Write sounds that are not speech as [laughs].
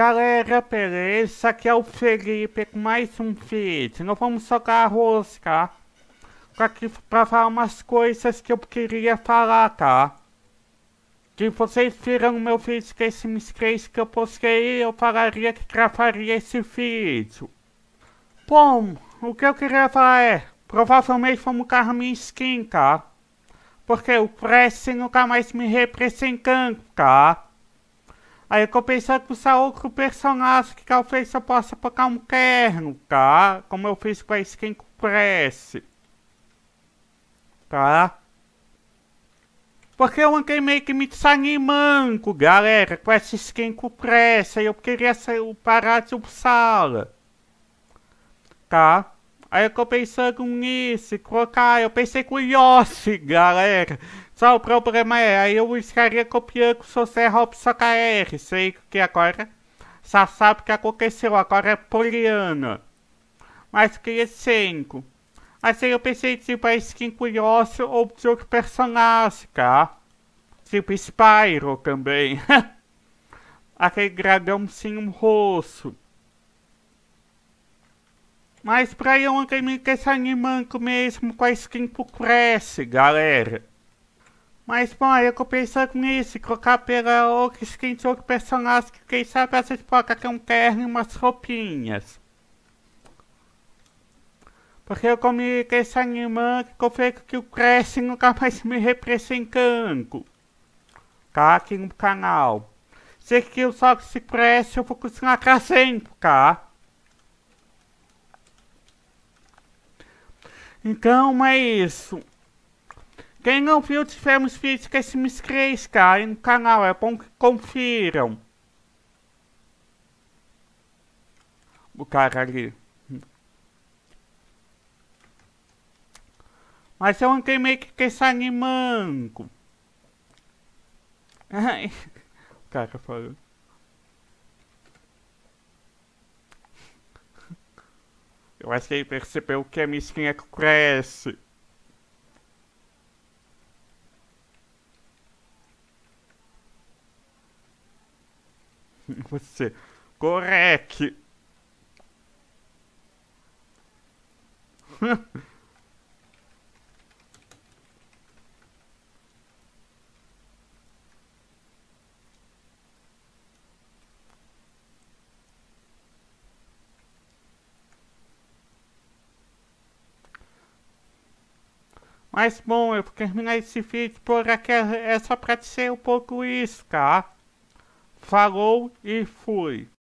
galera, beleza? Aqui é o Felipe com mais um vídeo. Não vamos jogar a rosca. Tô aqui pra falar umas coisas que eu queria falar, tá? Que vocês viram no meu vídeo que esse miscrase que eu postei, eu falaria que gravaria esse vídeo. Bom, o que eu queria falar é... Provavelmente vamos mudar minha skin, tá? Porque o Press nunca mais me representando, tá? Aí eu tô pensando em usar outro personagem que talvez eu possa colocar um terno, tá? Como eu fiz com a skin com prece. Tá? Porque eu andei meio que me desanimando, galera, com essa skin com pressa. Eu queria sair, parar de usá-la. Tá? Aí eu tô pensando nisso, colocar, eu pensei com Yossi, galera. Só o problema é, aí eu estaria copiando com o seu Serrop KR, sei que agora só sabe o que aconteceu, agora é Poliana. Mas queria é cinco. Aí eu pensei tipo a é skin com Yossi ou de outro personagem, tá? Tipo Spyro também. [laughs] Aquele dragãozinho roxo. Mas pra eu um game que esse animando mesmo com a skin pro cresce, galera. Mas bom, eu tô pensando nisso, colocar pela outra skin de outro personagem que quem sabe essas pode ter um terno e umas roupinhas. Porque eu comi com esse animal que eu fico que o Crash nunca mais me representando. Tá aqui no canal. sei que eu só que se cresce eu vou continuar crescendo, tá? Então é isso. Quem não viu Tivemos que se 3, cara, no canal, é bom que confiram. O cara ali. Mas é eu andei meio que desanimando. [laughs] Ai, o cara falou. Eu acho que ele percebeu que a minha é cresce. [laughs] Você. correque. [laughs] Mas bom, eu vou terminar esse vídeo por aqui, é só pra dizer um pouco isso, tá? Falou e fui.